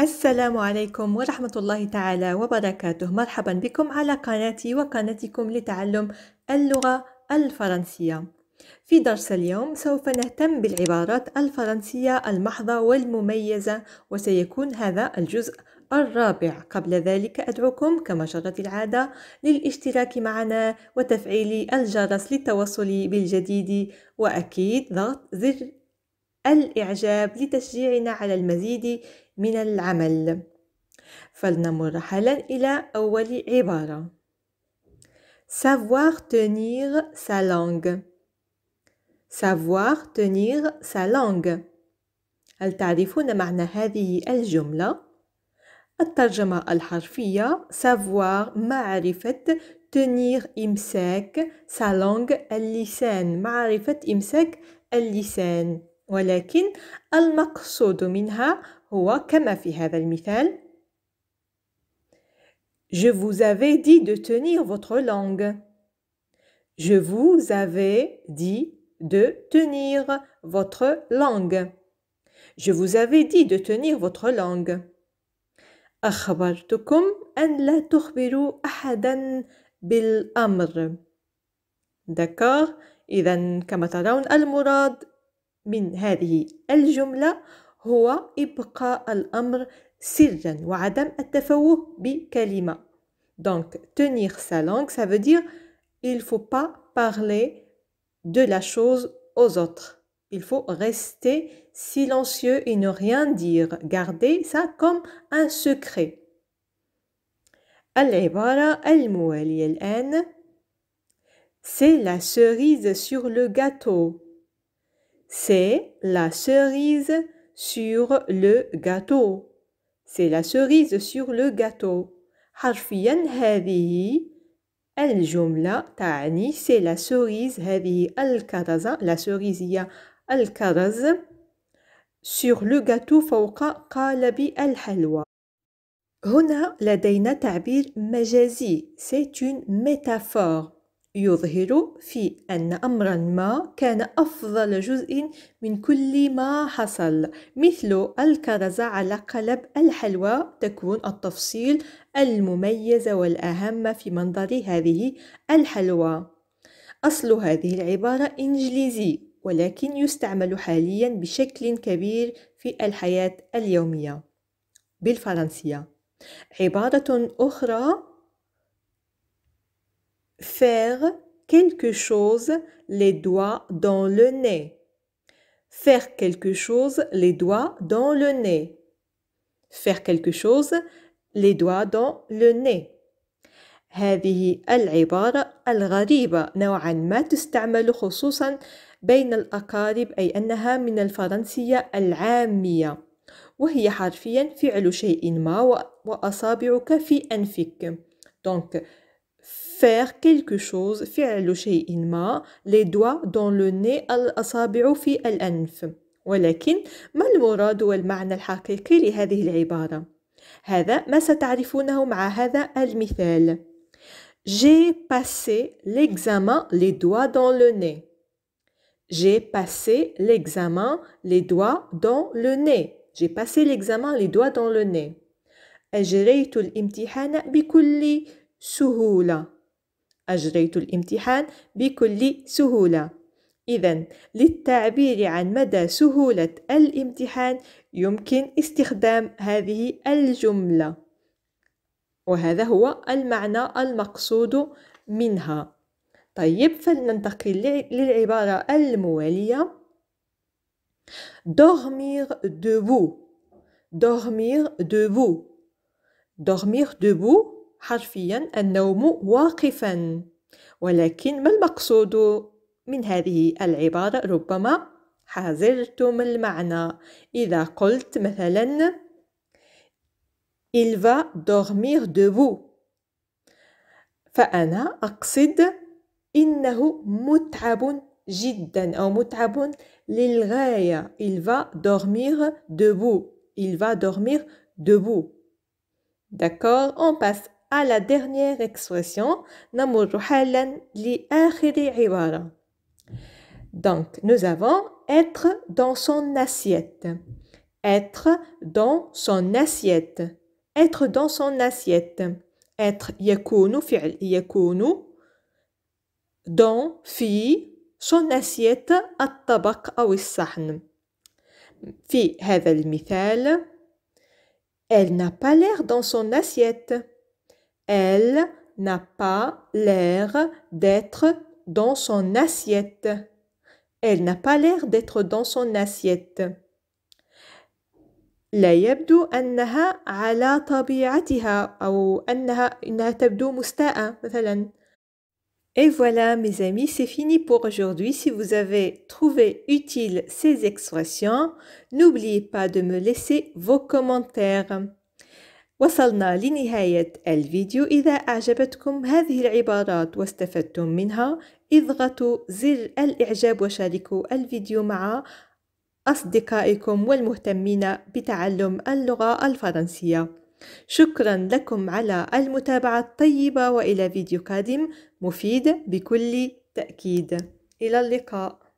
السلام عليكم ورحمة الله تعالى وبركاته مرحبا بكم على قناتي وقناتكم لتعلم اللغة الفرنسية في درس اليوم سوف نهتم بالعبارات الفرنسية المحضة والمميزة وسيكون هذا الجزء الرابع قبل ذلك أدعوكم كما جرت العادة للاشتراك معنا وتفعيل الجرس للتوصل بالجديد وأكيد ضغط زر الإعجاب لتشجيعنا على المزيد من العمل فلنمر حالا إلى أول عبارة savoir tenir sa langue savoir tenir sa langue هل تعرفون معنى هذه الجملة؟ الترجمة الحرفية savoir معرفة tenir إمساك sa langue اللسان معرفة إمساك اللسان ولكن المقصود منها هو كما في هذا المثال Je vous avais dit de tenir votre langue. Je vous avais dit de tenir votre langue. Je vous avais dit de tenir votre langue. أخبرتكم أن لا تخبروا أحدا بالأمر. D'accord إذا كما ترون المراد من هذه الجملة donc tenir sa langue ça veut dire il faut pas parler de la chose aux autres il faut rester silencieux et ne rien dire garder ça comme un secret C'est la cerise sur le gâteau. C'est la cerise sur le gâteau. C'est la cerise sur le gâteau. Harfien heavy el jumla tani c'est la cerise heavy al-karaza. La cerise ya al-karaza. Sur le gâteau, faoka kalabi al-halwa. Runa la deina tabir mejezi, c'est une métaphore. يظهر في أن أمرا ما كان أفضل جزء من كل ما حصل مثل الكرز على قلب الحلوى تكون التفصيل المميز والأهم في منظر هذه الحلوى أصل هذه العبارة إنجليزي ولكن يستعمل حاليا بشكل كبير في الحياة اليومية بالفرنسية عبارة أخرى Faire quelque chose les doigts dans le nez. Faire quelque chose les doigts dans le nez. Faire quelque chose les doigts dans le nez. هذه العبارة الغريبة نوعا ما تستعمل خصوصا بين الأقارب أي أنها من الفرنسية العامية وهي حرفيا فعل شيء ما وأصابعك في أنفك donc faire quelque chose فعل شيء ما les doigts dans le nez الأصابع في الأنف ولكن ما المراد والمعنى الحقيقي لهذه العبارة؟ هذا ما ستعرفونه مع هذا المثال J'ai passé l'examen les doigts dans le nez. J'ai passé l'examen les doigts dans le nez. J'ai passé l'examen les doigts dans le nez. أجريت الامتحان بكل سهولة أجريت الامتحان بكل سهولة إذا للتعبير عن مدى سهولة الامتحان يمكن استخدام هذه الجملة وهذا هو المعنى المقصود منها طيب فلننتقل للعبارة الموالية دورمير debout dormir debout dormir debout حرفيا النوم واقفا ولكن ما المقصود من هذه العبارة ربما حذرتم المعنى إذا قلت مثلا il va dormir debout فأنا أقصد إنه متعب جدا أو متعب للغاية il va dormir debout il va dormir debout D'accord On passe à la dernière expression, نمر حالا لآخر عبارة. Donc, nous avons être dans son assiette. Être dans son assiette. Être dans son assiette. Être يكون فعل يكون dans fi son assiette ou أو الصحن. fi هذا المثال, elle n'a pas l'air dans son assiette. Elle n'a pas l'air d'être dans son assiette. Elle n'a pas l'air d'être dans son assiette. لا يبدو أنها على طبيعتها أو أنها Et voilà mes amis, c'est fini pour aujourd'hui. Si vous avez trouvé utile ces expressions, n'oubliez pas de me laisser vos commentaires. وصلنا لنهاية الفيديو إذا أعجبتكم هذه العبارات واستفدتم منها اضغطوا زر الإعجاب وشاركوا الفيديو مع أصدقائكم والمهتمين بتعلم اللغة الفرنسية شكرا لكم على المتابعة الطيبة وإلى فيديو قادم مفيد بكل تأكيد إلى اللقاء